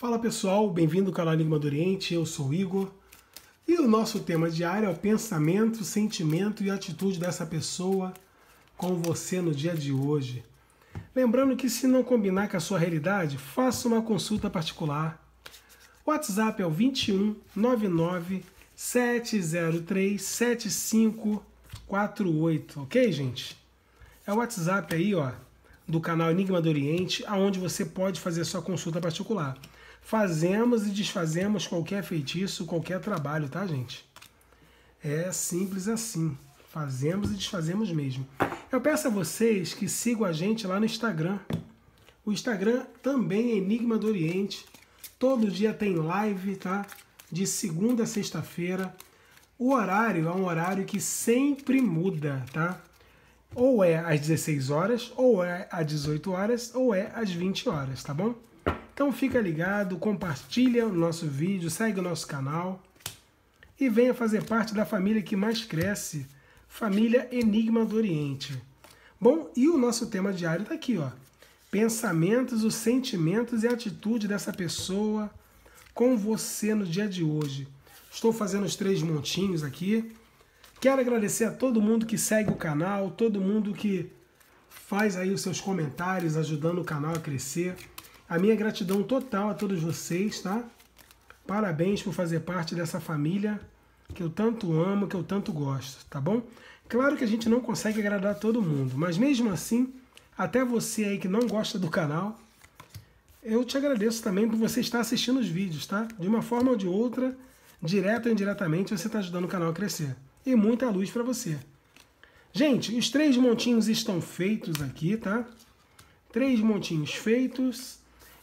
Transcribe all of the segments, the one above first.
Fala pessoal, bem-vindo ao canal Enigma do Oriente, eu sou Igor. E o nosso tema diário é o pensamento, sentimento e atitude dessa pessoa com você no dia de hoje. Lembrando que se não combinar com a sua realidade, faça uma consulta particular. O WhatsApp é o 2199 703 7548, ok, gente? É o WhatsApp aí, ó, do canal Enigma do Oriente, aonde você pode fazer sua consulta particular fazemos e desfazemos qualquer feitiço, qualquer trabalho, tá, gente? É simples assim. Fazemos e desfazemos mesmo. Eu peço a vocês que sigam a gente lá no Instagram. O Instagram também é Enigma do Oriente. Todo dia tem live, tá? De segunda a sexta-feira. O horário é um horário que sempre muda, tá? Ou é às 16 horas, ou é às 18 horas, ou é às 20 horas, tá bom? Então fica ligado, compartilha o nosso vídeo, segue o nosso canal e venha fazer parte da família que mais cresce, família Enigma do Oriente. Bom, e o nosso tema diário está aqui, ó. Pensamentos, os sentimentos e a atitude dessa pessoa com você no dia de hoje. Estou fazendo os três montinhos aqui. Quero agradecer a todo mundo que segue o canal, todo mundo que faz aí os seus comentários ajudando o canal a crescer. A minha gratidão total a todos vocês, tá? Parabéns por fazer parte dessa família que eu tanto amo, que eu tanto gosto, tá bom? Claro que a gente não consegue agradar todo mundo, mas mesmo assim, até você aí que não gosta do canal, eu te agradeço também por você estar assistindo os vídeos, tá? De uma forma ou de outra, direto ou indiretamente, você está ajudando o canal a crescer. E muita luz para você. Gente, os três montinhos estão feitos aqui, tá? Três montinhos feitos.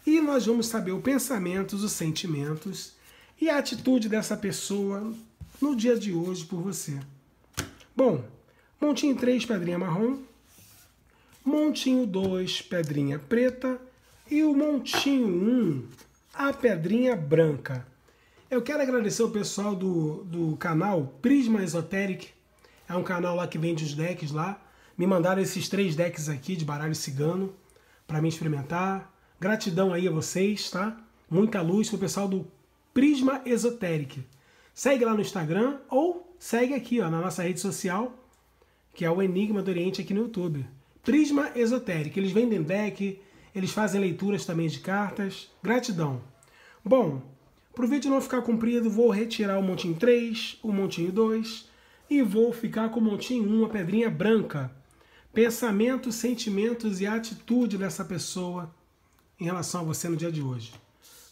E nós vamos saber os pensamentos, os sentimentos e a atitude dessa pessoa no dia de hoje por você. Bom, montinho 3, pedrinha marrom. Montinho 2, pedrinha preta. E o montinho 1, a pedrinha branca. Eu quero agradecer o pessoal do, do canal Prisma Esoteric. É um canal lá que vende os decks lá. Me mandaram esses três decks aqui de baralho cigano para mim experimentar. Gratidão aí a vocês, tá? Muita luz pro pessoal do Prisma Esoteric. Segue lá no Instagram ou segue aqui ó, na nossa rede social, que é o Enigma do Oriente aqui no YouTube. Prisma Esotérico, Eles vendem deck, eles fazem leituras também de cartas. Gratidão. Bom, para o vídeo não ficar comprido, vou retirar o montinho 3, o montinho 2 e vou ficar com o montinho 1, a pedrinha branca. Pensamentos, sentimentos e atitude dessa pessoa em relação a você no dia de hoje.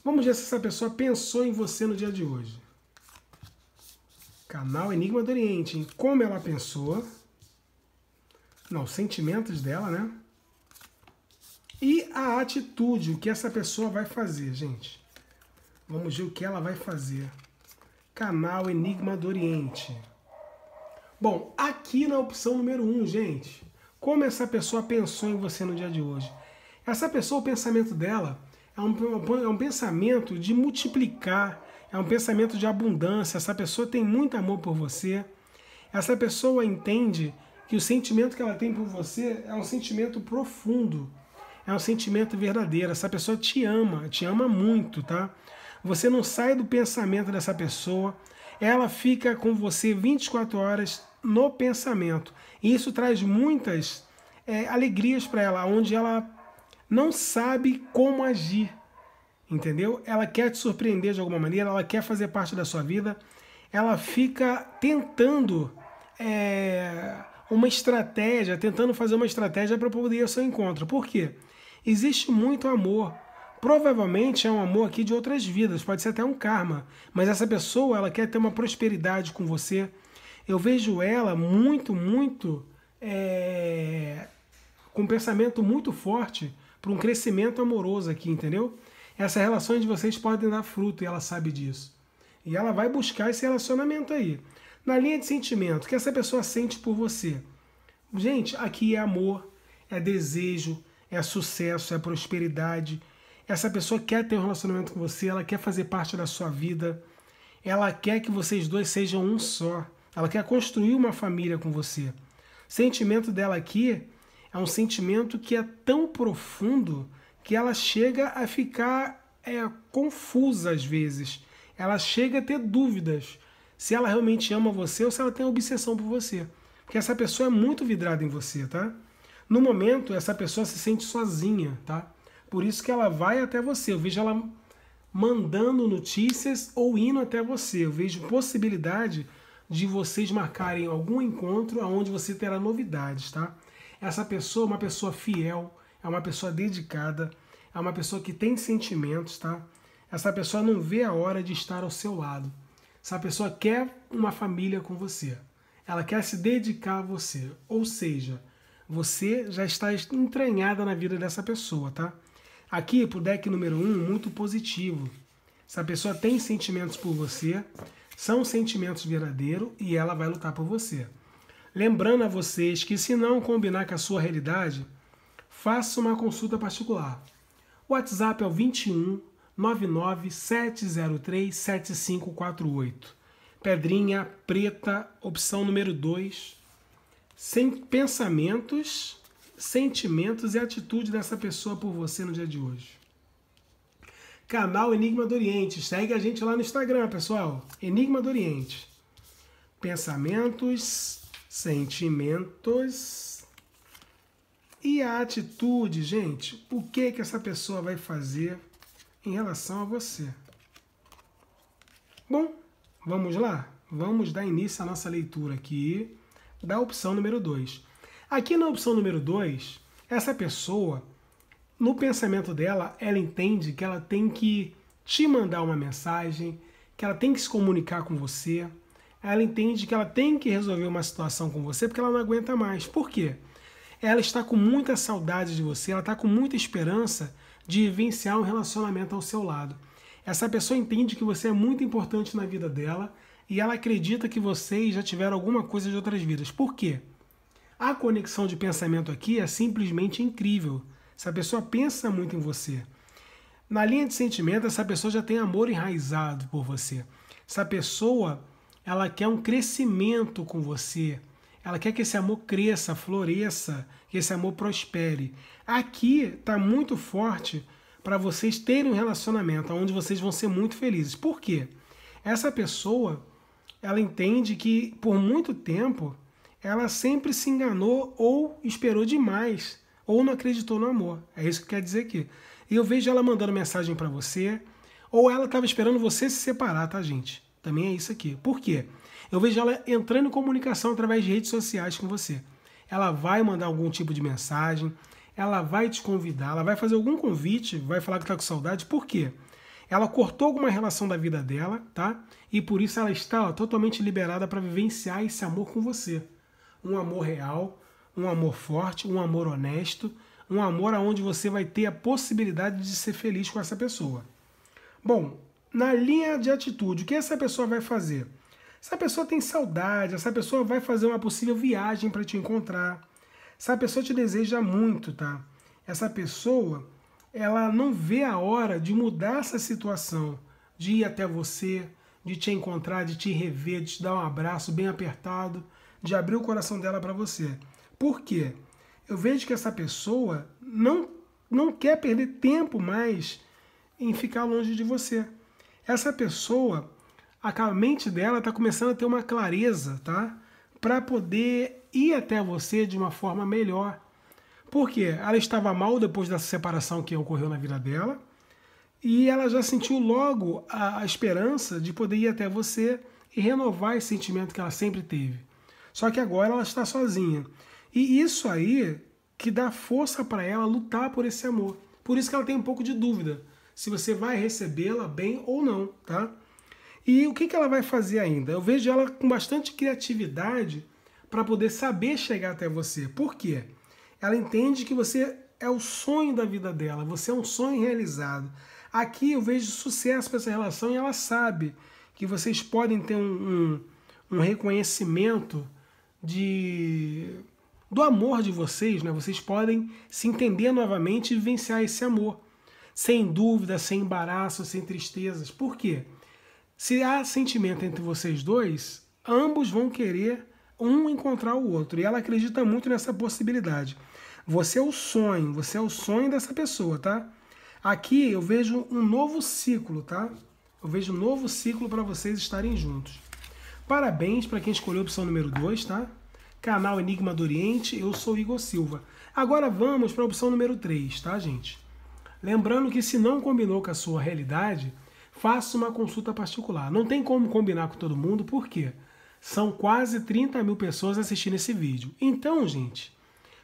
Vamos ver se essa pessoa pensou em você no dia de hoje. Canal Enigma do Oriente, em como ela pensou. Não, sentimentos dela, né? E a atitude, o que essa pessoa vai fazer, gente. Vamos ver o que ela vai fazer. Canal Enigma do Oriente. Bom, aqui na opção número 1, um, gente, como essa pessoa pensou em você no dia de hoje? Essa pessoa, o pensamento dela é um, é um pensamento de multiplicar, é um pensamento de abundância. Essa pessoa tem muito amor por você. Essa pessoa entende que o sentimento que ela tem por você é um sentimento profundo, é um sentimento verdadeiro. Essa pessoa te ama, te ama muito, tá? Você não sai do pensamento dessa pessoa, ela fica com você 24 horas no pensamento. E isso traz muitas é, alegrias para ela, onde ela não sabe como agir, entendeu? Ela quer te surpreender de alguma maneira, ela quer fazer parte da sua vida, ela fica tentando é, uma estratégia, tentando fazer uma estratégia para poder ir ao seu encontro. Por quê? Existe muito amor. Provavelmente é um amor aqui de outras vidas, pode ser até um karma, mas essa pessoa ela quer ter uma prosperidade com você. Eu vejo ela muito, muito é, com um pensamento muito forte para um crescimento amoroso aqui, entendeu? Essa relação de vocês podem dar fruto e ela sabe disso. E ela vai buscar esse relacionamento aí. Na linha de sentimento, que essa pessoa sente por você. Gente, aqui é amor, é desejo, é sucesso, é prosperidade. Essa pessoa quer ter um relacionamento com você, ela quer fazer parte da sua vida. Ela quer que vocês dois sejam um só. Ela quer construir uma família com você. Sentimento dela aqui é um sentimento que é tão profundo que ela chega a ficar é, confusa às vezes. Ela chega a ter dúvidas se ela realmente ama você ou se ela tem obsessão por você. Porque essa pessoa é muito vidrada em você, tá? No momento, essa pessoa se sente sozinha, tá? Por isso que ela vai até você. Eu vejo ela mandando notícias ou indo até você. Eu vejo possibilidade de vocês marcarem algum encontro onde você terá novidades, tá? Essa pessoa é uma pessoa fiel, é uma pessoa dedicada, é uma pessoa que tem sentimentos, tá? Essa pessoa não vê a hora de estar ao seu lado. Essa pessoa quer uma família com você. Ela quer se dedicar a você. Ou seja, você já está entranhada na vida dessa pessoa, tá? Aqui pro deck número 1, um, muito positivo. Essa pessoa tem sentimentos por você, são sentimentos verdadeiros e ela vai lutar por você. Lembrando a vocês que, se não combinar com a sua realidade, faça uma consulta particular. O WhatsApp é o 21 99 703 7548. Pedrinha preta, opção número 2. Sem pensamentos, sentimentos e atitude dessa pessoa por você no dia de hoje. Canal Enigma do Oriente. Segue a gente lá no Instagram, pessoal. Enigma do Oriente. Pensamentos, sentimentos e a atitude, gente. O que que essa pessoa vai fazer em relação a você? Bom, vamos lá. Vamos dar início à nossa leitura aqui da opção número 2. Aqui na opção número 2, essa pessoa, no pensamento dela, ela entende que ela tem que te mandar uma mensagem, que ela tem que se comunicar com você, ela entende que ela tem que resolver uma situação com você porque ela não aguenta mais. Por quê? Ela está com muita saudade de você, ela está com muita esperança de vivenciar um relacionamento ao seu lado. Essa pessoa entende que você é muito importante na vida dela e ela acredita que vocês já tiveram alguma coisa de outras vidas. Por quê? A conexão de pensamento aqui é simplesmente incrível. Essa pessoa pensa muito em você. Na linha de sentimento, essa pessoa já tem amor enraizado por você. Essa pessoa ela quer um crescimento com você. Ela quer que esse amor cresça, floresça, que esse amor prospere. Aqui está muito forte para vocês terem um relacionamento onde vocês vão ser muito felizes. Por quê? Essa pessoa, ela entende que por muito tempo ela sempre se enganou ou esperou demais ou não acreditou no amor. É isso que quer dizer aqui. E eu vejo ela mandando mensagem para você, ou ela estava esperando você se separar, tá, gente? Também é isso aqui. Por quê? Eu vejo ela entrando em comunicação através de redes sociais com você. Ela vai mandar algum tipo de mensagem, ela vai te convidar, ela vai fazer algum convite, vai falar que está com saudade. Por quê? Ela cortou alguma relação da vida dela, tá? E por isso ela está ó, totalmente liberada para vivenciar esse amor com você. Um amor real, um amor forte, um amor honesto, um amor aonde você vai ter a possibilidade de ser feliz com essa pessoa. Bom, na linha de atitude. O que essa pessoa vai fazer? Essa pessoa tem saudade, essa pessoa vai fazer uma possível viagem para te encontrar. Essa pessoa te deseja muito, tá? Essa pessoa, ela não vê a hora de mudar essa situação, de ir até você, de te encontrar, de te rever, de te dar um abraço bem apertado, de abrir o coração dela para você. Por quê? Eu vejo que essa pessoa não, não quer perder tempo mais em ficar longe de você essa pessoa, a mente dela está começando a ter uma clareza, tá? Para poder ir até você de uma forma melhor. Porque ela estava mal depois dessa separação que ocorreu na vida dela e ela já sentiu logo a, a esperança de poder ir até você e renovar esse sentimento que ela sempre teve. Só que agora ela está sozinha. E isso aí que dá força para ela lutar por esse amor. Por isso que ela tem um pouco de dúvida se você vai recebê-la bem ou não, tá? E o que, que ela vai fazer ainda? Eu vejo ela com bastante criatividade para poder saber chegar até você. Por quê? Ela entende que você é o sonho da vida dela, você é um sonho realizado. Aqui eu vejo sucesso para essa relação e ela sabe que vocês podem ter um, um, um reconhecimento de do amor de vocês, né? Vocês podem se entender novamente e vivenciar esse amor sem dúvida, sem embaraço, sem tristezas. Por quê? Se há sentimento entre vocês dois, ambos vão querer um encontrar o outro. E ela acredita muito nessa possibilidade. Você é o sonho, você é o sonho dessa pessoa, tá? Aqui eu vejo um novo ciclo, tá? Eu vejo um novo ciclo para vocês estarem juntos. Parabéns para quem escolheu a opção número 2, tá? Canal Enigma do Oriente, eu sou Igor Silva. Agora vamos para a opção número 3, tá, gente? Lembrando que se não combinou com a sua realidade, faça uma consulta particular. Não tem como combinar com todo mundo, por quê? São quase 30 mil pessoas assistindo esse vídeo. Então, gente,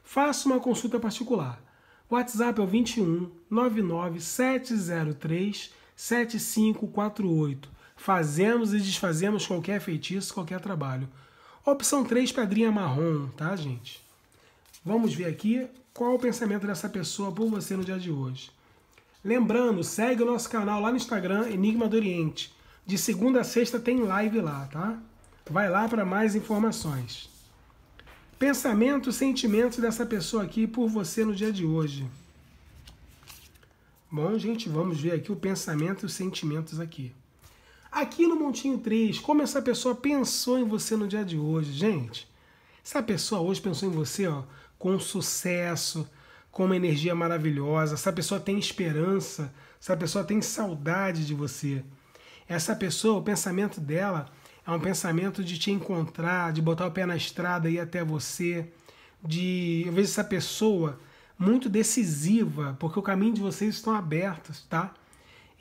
faça uma consulta particular. WhatsApp é o 21 99 703 7548. Fazemos e desfazemos qualquer feitiço, qualquer trabalho. Opção 3, pedrinha marrom, tá, gente? Vamos ver aqui qual o pensamento dessa pessoa por você no dia de hoje. Lembrando, segue o nosso canal lá no Instagram, Enigma do Oriente. De segunda a sexta tem live lá, tá? Vai lá para mais informações. Pensamento, sentimentos dessa pessoa aqui por você no dia de hoje. Bom, gente, vamos ver aqui o pensamento e os sentimentos aqui. Aqui no Montinho 3, como essa pessoa pensou em você no dia de hoje, gente? Essa pessoa hoje pensou em você, ó, com sucesso, com uma energia maravilhosa, essa pessoa tem esperança, essa pessoa tem saudade de você. Essa pessoa, o pensamento dela é um pensamento de te encontrar, de botar o pé na estrada e ir até você, de eu vejo essa pessoa muito decisiva, porque o caminho de vocês estão abertos, tá?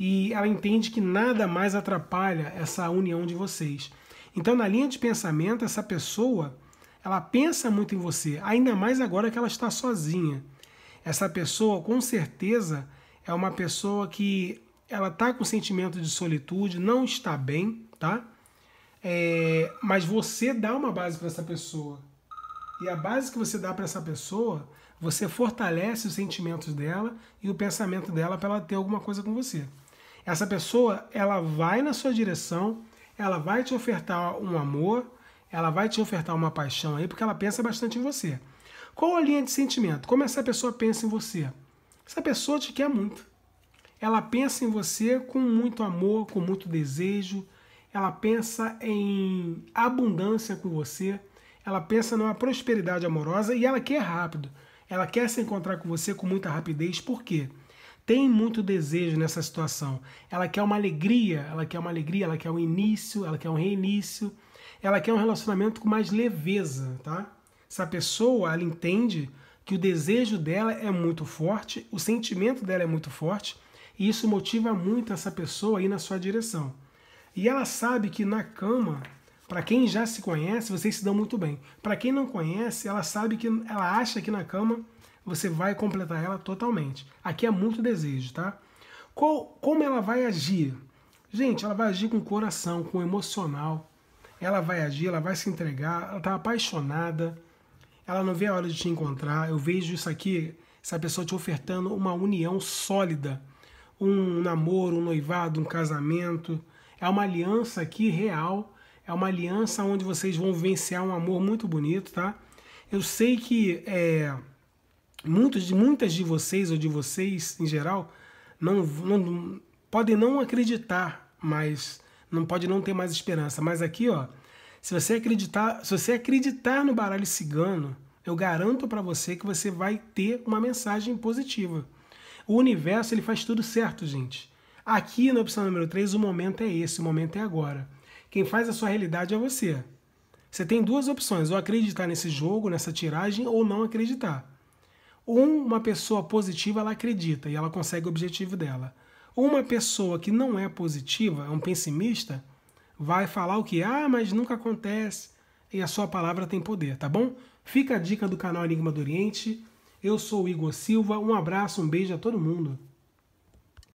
E ela entende que nada mais atrapalha essa união de vocês. Então, na linha de pensamento, essa pessoa, ela pensa muito em você, ainda mais agora que ela está sozinha. Essa pessoa, com certeza, é uma pessoa que ela tá com sentimento de solitude, não está bem, tá? É, mas você dá uma base para essa pessoa. E a base que você dá para essa pessoa, você fortalece os sentimentos dela e o pensamento dela para ela ter alguma coisa com você. Essa pessoa, ela vai na sua direção, ela vai te ofertar um amor, ela vai te ofertar uma paixão aí, porque ela pensa bastante em você. Qual a linha de sentimento? Como essa pessoa pensa em você? Essa pessoa te quer muito. Ela pensa em você com muito amor, com muito desejo. Ela pensa em abundância com você. Ela pensa numa prosperidade amorosa e ela quer rápido. Ela quer se encontrar com você com muita rapidez. Por quê? tem muito desejo nessa situação. Ela quer uma alegria, ela quer uma alegria, ela quer um início, ela quer um reinício, ela quer um relacionamento com mais leveza, tá? Essa pessoa, ela entende que o desejo dela é muito forte, o sentimento dela é muito forte, e isso motiva muito essa pessoa a ir na sua direção. E ela sabe que na cama, para quem já se conhece, vocês se dão muito bem. Para quem não conhece, ela sabe que ela acha que na cama você vai completar ela totalmente. Aqui é muito desejo, tá? Qual, como ela vai agir? Gente, ela vai agir com o coração, com o emocional. Ela vai agir, ela vai se entregar, ela está apaixonada, ela não vê a hora de te encontrar. Eu vejo isso aqui, essa pessoa te ofertando uma união sólida, um namoro, um noivado, um casamento. É uma aliança aqui real, é uma aliança onde vocês vão vivenciar um amor muito bonito, tá? Eu sei que é, muitos, muitas de vocês, ou de vocês em geral, não, não podem não acreditar, mas não pode não ter mais esperança. Mas aqui, ó, se você acreditar, se você acreditar no baralho cigano, eu garanto para você que você vai ter uma mensagem positiva. O universo ele faz tudo certo, gente. Aqui na opção número 3, o momento é esse, o momento é agora. Quem faz a sua realidade é você. Você tem duas opções, ou acreditar nesse jogo, nessa tiragem, ou não acreditar. Um, uma pessoa positiva, ela acredita e ela consegue o objetivo dela. Uma pessoa que não é positiva, é um pessimista, vai falar o que? Ah, mas nunca acontece. E a sua palavra tem poder, tá bom? Fica a dica do canal Enigma do Oriente. Eu sou o Igor Silva. Um abraço, um beijo a todo mundo.